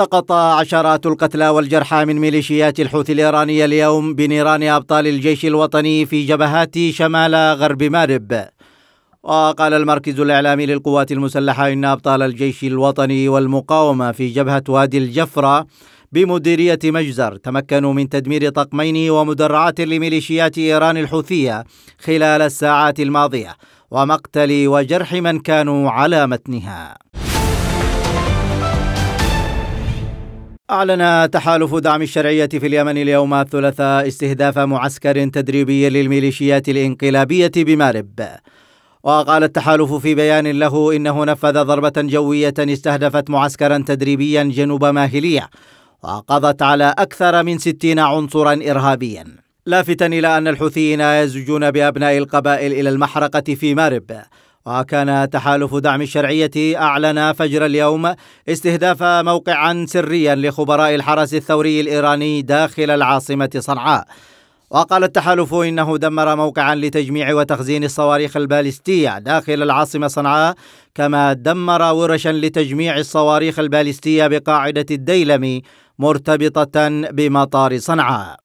سقط عشرات القتلى والجرحى من ميليشيات الحوثي الإيرانية اليوم بنيران أبطال الجيش الوطني في جبهات شمال غرب مارب وقال المركز الإعلامي للقوات المسلحة إن أبطال الجيش الوطني والمقاومة في جبهة وادي الجفرة بمديرية مجزر تمكنوا من تدمير طقمين ومدرعات لميليشيات إيران الحوثية خلال الساعات الماضية ومقتل وجرح من كانوا على متنها أعلن تحالف دعم الشرعية في اليمن اليوم الثلاثاء استهداف معسكر تدريبي للميليشيات الانقلابية بمارب وقال التحالف في بيان له إنه نفذ ضربة جوية استهدفت معسكرا تدريبيا جنوب ماهلية وقضت على أكثر من ستين عنصرا إرهابيا لافتا إلى أن الحوثيين يزجون بأبناء القبائل إلى المحرقة في مارب وكان تحالف دعم الشرعية أعلن فجر اليوم استهداف موقعا سريا لخبراء الحرس الثوري الإيراني داخل العاصمة صنعاء وقال التحالف إنه دمر موقعا لتجميع وتخزين الصواريخ البالستية داخل العاصمة صنعاء كما دمر ورشا لتجميع الصواريخ البالستية بقاعدة الديلمي مرتبطة بمطار صنعاء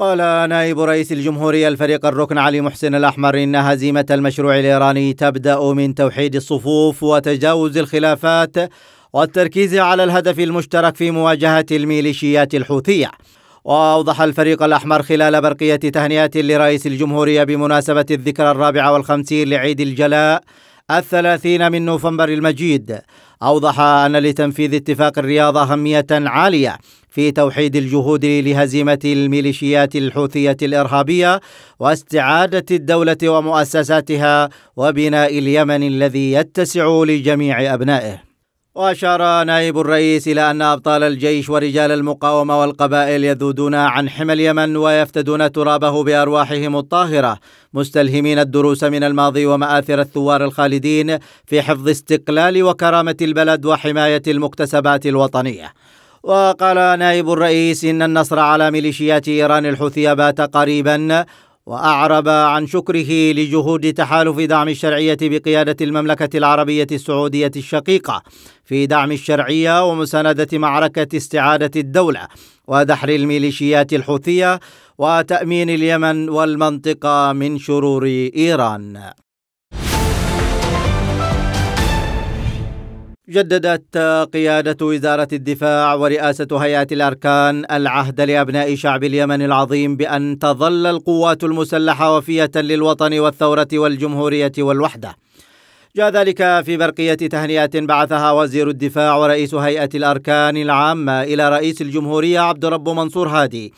قال نائب رئيس الجمهورية الفريق الركن علي محسن الأحمر إن هزيمة المشروع الإيراني تبدأ من توحيد الصفوف وتجاوز الخلافات والتركيز على الهدف المشترك في مواجهة الميليشيات الحوثية وأوضح الفريق الأحمر خلال برقية تهنئة لرئيس الجمهورية بمناسبة الذكرى الرابعة والخمسين لعيد الجلاء الثلاثين من نوفمبر المجيد أوضح أن لتنفيذ اتفاق الرياض أهمية عالية في توحيد الجهود لهزيمة الميليشيات الحوثية الإرهابية واستعادة الدولة ومؤسساتها وبناء اليمن الذي يتسع لجميع أبنائه وأشار نائب الرئيس إلى أن أبطال الجيش ورجال المقاومة والقبائل يذودون عن حمى اليمن ويفتدون ترابه بأرواحهم الطاهرة مستلهمين الدروس من الماضي ومآثر الثوار الخالدين في حفظ استقلال وكرامة البلد وحماية المكتسبات الوطنية وقال نائب الرئيس إن النصر على ميليشيات إيران الحوثية بات قريبا واعرب عن شكره لجهود تحالف دعم الشرعيه بقياده المملكه العربيه السعوديه الشقيقه في دعم الشرعيه ومسانده معركه استعاده الدوله ودحر الميليشيات الحوثيه وتامين اليمن والمنطقه من شرور ايران جددت قيادة وزارة الدفاع ورئاسة هيئة الأركان العهد لأبناء شعب اليمن العظيم بأن تظل القوات المسلحة وفية للوطن والثورة والجمهورية والوحدة. جاء ذلك في برقية تهنئة بعثها وزير الدفاع ورئيس هيئة الأركان العامة إلى رئيس الجمهورية عبد رب منصور هادي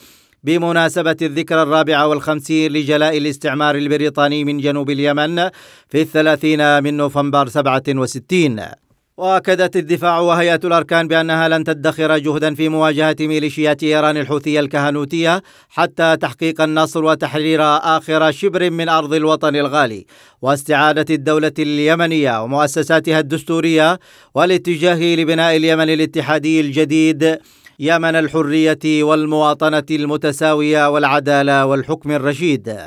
بمناسبة الذكرى الرابعة والخمسين لجلاء الاستعمار البريطاني من جنوب اليمن في الثلاثين من نوفمبر سبعة وستين واكدت الدفاع وهيئه الاركان بانها لن تدخر جهدا في مواجهه ميليشيات ايران الحوثيه الكهنوتيه حتى تحقيق النصر وتحرير اخر شبر من ارض الوطن الغالي واستعاده الدوله اليمنيه ومؤسساتها الدستوريه والاتجاه لبناء اليمن الاتحادي الجديد يمن الحريه والمواطنه المتساويه والعداله والحكم الرشيد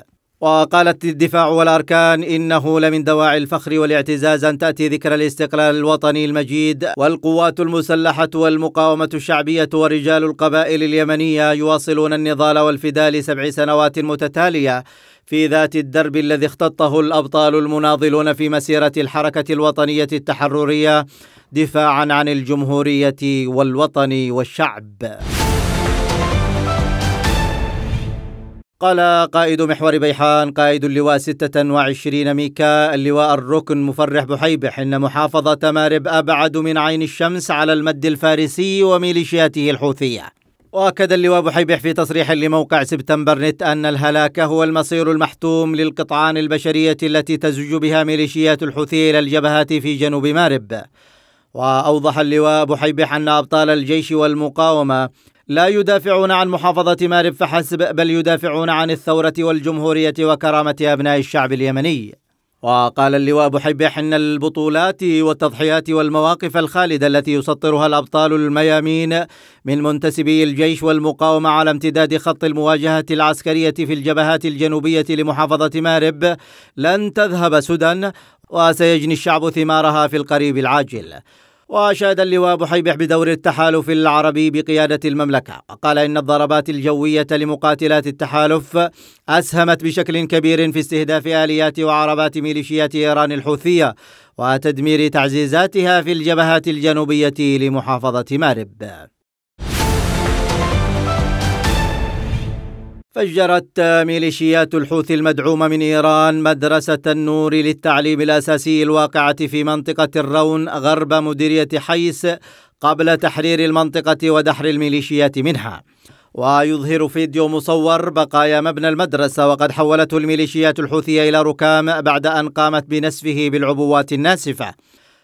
وقالت الدفاع والأركان إنه لمن دواعي الفخر والاعتزاز أن تأتي ذكرى الاستقلال الوطني المجيد والقوات المسلحة والمقاومة الشعبية ورجال القبائل اليمنية يواصلون النضال والفداء لسبع سنوات متتالية في ذات الدرب الذي اختطه الأبطال المناضلون في مسيرة الحركة الوطنية التحررية دفاعا عن الجمهورية والوطن والشعب قال قائد محور بيحان قائد اللواء 26 ميكا اللواء الركن مفرح بحيبح إن محافظة مارب أبعد من عين الشمس على المد الفارسي وميليشياته الحوثية وأكد اللواء بحيبح في تصريح لموقع سبتمبر نت أن الهلاك هو المصير المحتوم للقطعان البشرية التي تزج بها ميليشيات الحوثي إلى الجبهات في جنوب مارب وأوضح اللواء بحيبح أن أبطال الجيش والمقاومة لا يدافعون عن محافظة مارب فحسب بل يدافعون عن الثورة والجمهورية وكرامة أبناء الشعب اليمني وقال اللواء بحب ان البطولات والتضحيات والمواقف الخالده التي يسطرها الابطال الميامين من منتسبي الجيش والمقاومه على امتداد خط المواجهه العسكريه في الجبهات الجنوبيه لمحافظه مارب لن تذهب سدى وسيجني الشعب ثمارها في القريب العاجل وأشاد اللواء بحيبح بدور التحالف العربي بقيادة المملكة وقال إن الضربات الجوية لمقاتلات التحالف أسهمت بشكل كبير في استهداف آليات وعربات ميليشيات إيران الحوثية وتدمير تعزيزاتها في الجبهات الجنوبية لمحافظة مارب فجرت ميليشيات الحوثي المدعومة من إيران مدرسة النور للتعليم الأساسي الواقعة في منطقة الرون غرب مديرية حيس قبل تحرير المنطقة ودحر الميليشيات منها ويظهر فيديو مصور بقايا مبنى المدرسة وقد حولته الميليشيات الحوثية إلى ركام بعد أن قامت بنسفه بالعبوات الناسفة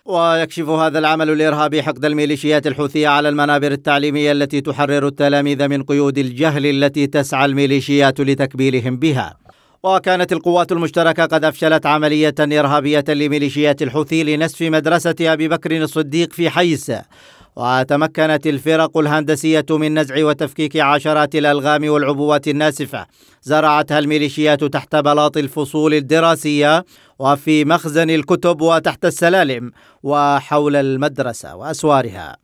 ويكشف هذا العمل الإرهابي حقد الميليشيات الحوثية على المنابر التعليمية التي تحرر التلاميذ من قيود الجهل التي تسعى الميليشيات لتكبيلهم بها وكانت القوات المشتركة قد أفشلت عملية إرهابية لميليشيات الحوثي لنسف مدرسة أبي بكر الصديق في حيس وتمكنت الفرق الهندسية من نزع وتفكيك عشرات الألغام والعبوات الناسفة زرعتها الميليشيات تحت بلاط الفصول الدراسية وفي مخزن الكتب وتحت السلالم وحول المدرسة وأسوارها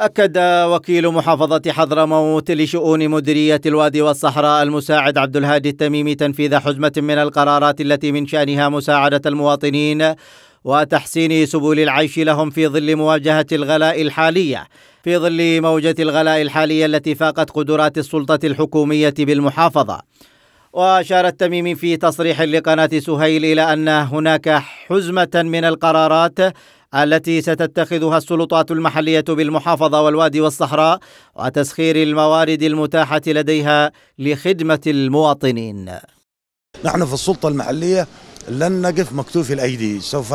أكد وكيل محافظة حضرموت لشؤون مديرية الوادي والصحراء المساعد عبد الهادي التميمي تنفيذ حزمة من القرارات التي من شأنها مساعدة المواطنين وتحسين سبل العيش لهم في ظل مواجهه الغلاء الحاليه في ظل موجه الغلاء الحاليه التي فاقت قدرات السلطه الحكوميه بالمحافظه وأشار التميمي في تصريح لقناة سهيل إلى أن هناك حزمة من القرارات التي ستتخذها السلطات المحلية بالمحافظة والوادي والصحراء وتسخير الموارد المتاحة لديها لخدمة المواطنين. نحن في السلطة المحلية لن نقف مكتوفي الأيدي سوف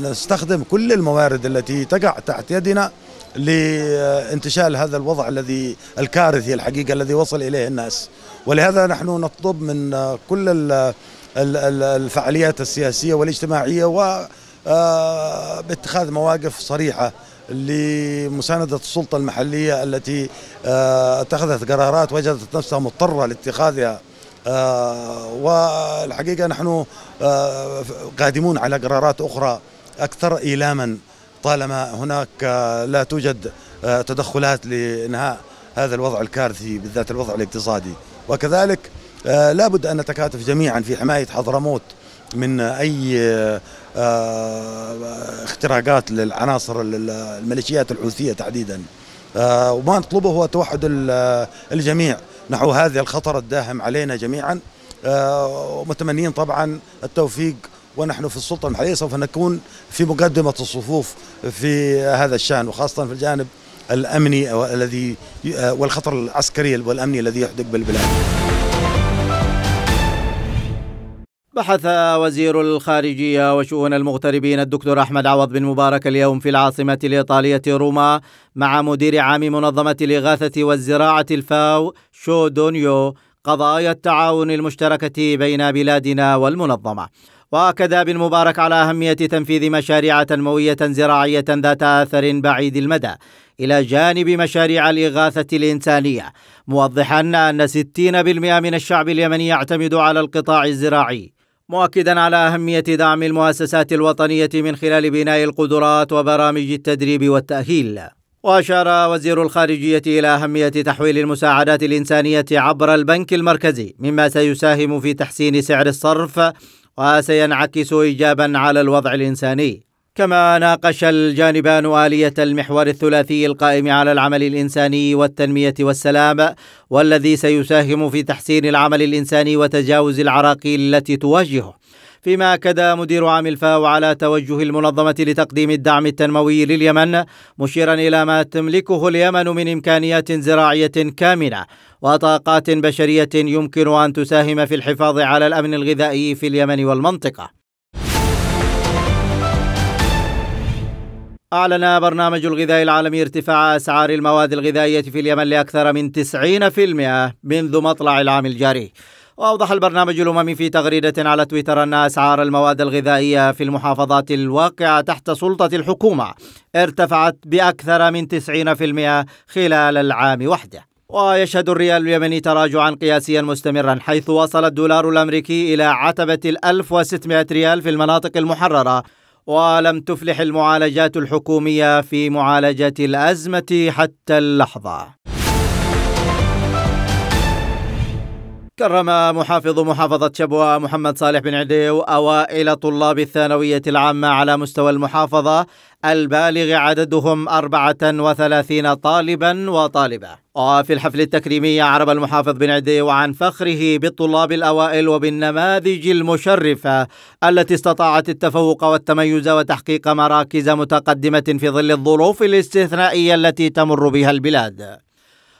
نستخدم كل الموارد التي تقع تحت يدنا لانتشال هذا الوضع الذي الكارثي الحقيقة الذي وصل إليه الناس ولهذا نحن نطلب من كل الفعاليات السياسية والاجتماعية وباتخاذ آه، مواقف صريحة لمساندة السلطة المحلية التي آه، اتخذت قرارات وجدت نفسها مضطرة لاتخاذها آه، والحقيقة نحن آه، قادمون على قرارات أخرى أكثر إيلاما طالما هناك آه، لا توجد تدخلات لإنهاء هذا الوضع الكارثي بالذات الوضع الاقتصادي وكذلك لابد أن نتكاتف جميعا في حماية حضرموت من أي اختراقات للعناصر الميليشيات الحوثية تحديدا وما نطلبه هو توحد الجميع نحو هذا الخطر الداهم علينا جميعا ومتمنين آه، طبعا التوفيق ونحن في السلطة المحلية سوف نكون في مقدمة الصفوف في هذا الشأن وخاصة في الجانب الأمني الذي آه، والخطر العسكري والأمني الذي يحدق بالبلاد بحث وزير الخارجية وشؤون المغتربين الدكتور أحمد عوض بن مبارك اليوم في العاصمة الإيطالية روما مع مدير عام منظمة الإغاثة والزراعة الفاو شو دونيو قضايا التعاون المشتركة بين بلادنا والمنظمة وأكد بن مبارك على أهمية تنفيذ مشاريع تنموية زراعية ذات آثر بعيد المدى إلى جانب مشاريع الإغاثة الإنسانية موضحا أن 60% من الشعب اليمني يعتمد على القطاع الزراعي مؤكدا على أهمية دعم المؤسسات الوطنية من خلال بناء القدرات وبرامج التدريب والتأهيل وأشار وزير الخارجية إلى أهمية تحويل المساعدات الإنسانية عبر البنك المركزي مما سيساهم في تحسين سعر الصرف وسينعكس إيجابا على الوضع الإنساني كما ناقش الجانبان آلية المحور الثلاثي القائم على العمل الإنساني والتنمية والسلام والذي سيساهم في تحسين العمل الإنساني وتجاوز العراقيل التي تواجهه فيما أكد مدير عام الفاو على توجه المنظمة لتقديم الدعم التنموي لليمن مشيرا إلى ما تملكه اليمن من إمكانيات زراعية كامنة وطاقات بشرية يمكن أن تساهم في الحفاظ على الأمن الغذائي في اليمن والمنطقة أعلن برنامج الغذاء العالمي ارتفاع أسعار المواد الغذائية في اليمن لأكثر من 90% منذ مطلع العام الجاري وأوضح البرنامج الأممي في تغريدة على تويتر أن أسعار المواد الغذائية في المحافظات الواقعة تحت سلطة الحكومة ارتفعت بأكثر من 90% خلال العام وحده ويشهد الريال اليمني تراجعا قياسيا مستمرا حيث وصل الدولار الأمريكي إلى عتبة الألف 1600 ريال في المناطق المحررة ولم تفلح المعالجات الحكوميه في معالجه الازمه حتى اللحظه كرم محافظ محافظة شبوة محمد صالح بن عديو أوائل طلاب الثانوية العامة على مستوى المحافظة البالغ عددهم 34 طالبا وطالبة وفي الحفل التكريمي أعرب المحافظ بن عديو عن فخره بالطلاب الأوائل وبالنماذج المشرفة التي استطاعت التفوق والتميز وتحقيق مراكز متقدمة في ظل الظروف الاستثنائية التي تمر بها البلاد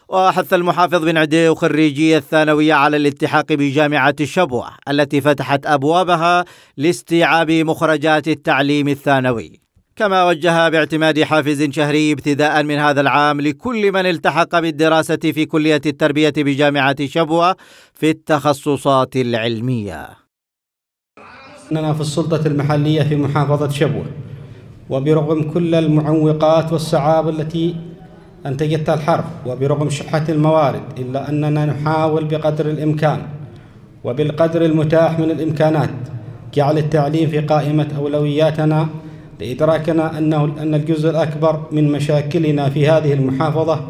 وحث المحافظ بن عدي وخريجي الثانوية على الالتحاق بجامعة الشبوة التي فتحت أبوابها لاستيعاب مخرجات التعليم الثانوي كما وجه باعتماد حافز شهري ابتداء من هذا العام لكل من التحق بالدراسة في كلية التربية بجامعة شبوة في التخصصات العلمية أننا في السلطة المحلية في محافظة شبوة وبرغم كل المعوقات والصعاب التي أن تجد الحرب وبرغم شحة الموارد إلا أننا نحاول بقدر الإمكان وبالقدر المتاح من الإمكانات جعل التعليم في قائمة أولوياتنا لإدراكنا أنه أن الجزء الأكبر من مشاكلنا في هذه المحافظة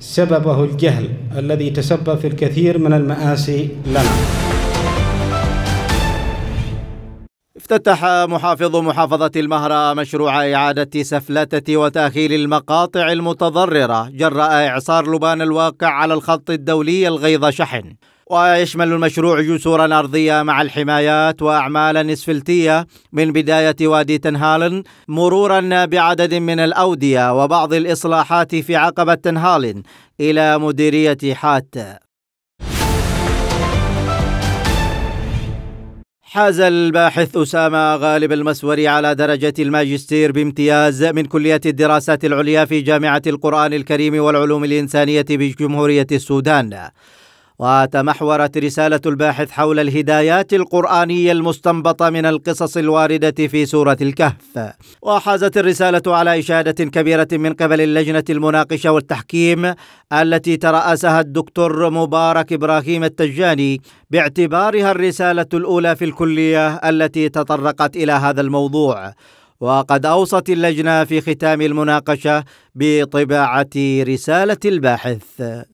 سببه الجهل الذي تسبب في الكثير من المآسي لنا افتتح محافظ محافظة المهرة مشروع إعادة سفلتة وتأخير المقاطع المتضررة جراء إعصار لبان الواقع على الخط الدولي الغيظ شحن ويشمل المشروع جسورا أرضية مع الحمايات وأعمالا إسفلتية من بداية وادي تنهالن مرورا بعدد من الأودية وبعض الإصلاحات في عقبة تنهالن إلى مديرية حات حاز الباحث أسامة غالب المسوري على درجة الماجستير بامتياز من كلية الدراسات العليا في جامعة القرآن الكريم والعلوم الإنسانية بجمهورية السودان وتمحورت رسالة الباحث حول الهدايات القرآنية المستنبطة من القصص الواردة في سورة الكهف وحازت الرسالة على إشادة كبيرة من قبل اللجنة المناقشة والتحكيم التي ترأسها الدكتور مبارك إبراهيم التجاني باعتبارها الرسالة الأولى في الكلية التي تطرقت إلى هذا الموضوع وقد أوصت اللجنة في ختام المناقشة بطباعة رسالة الباحث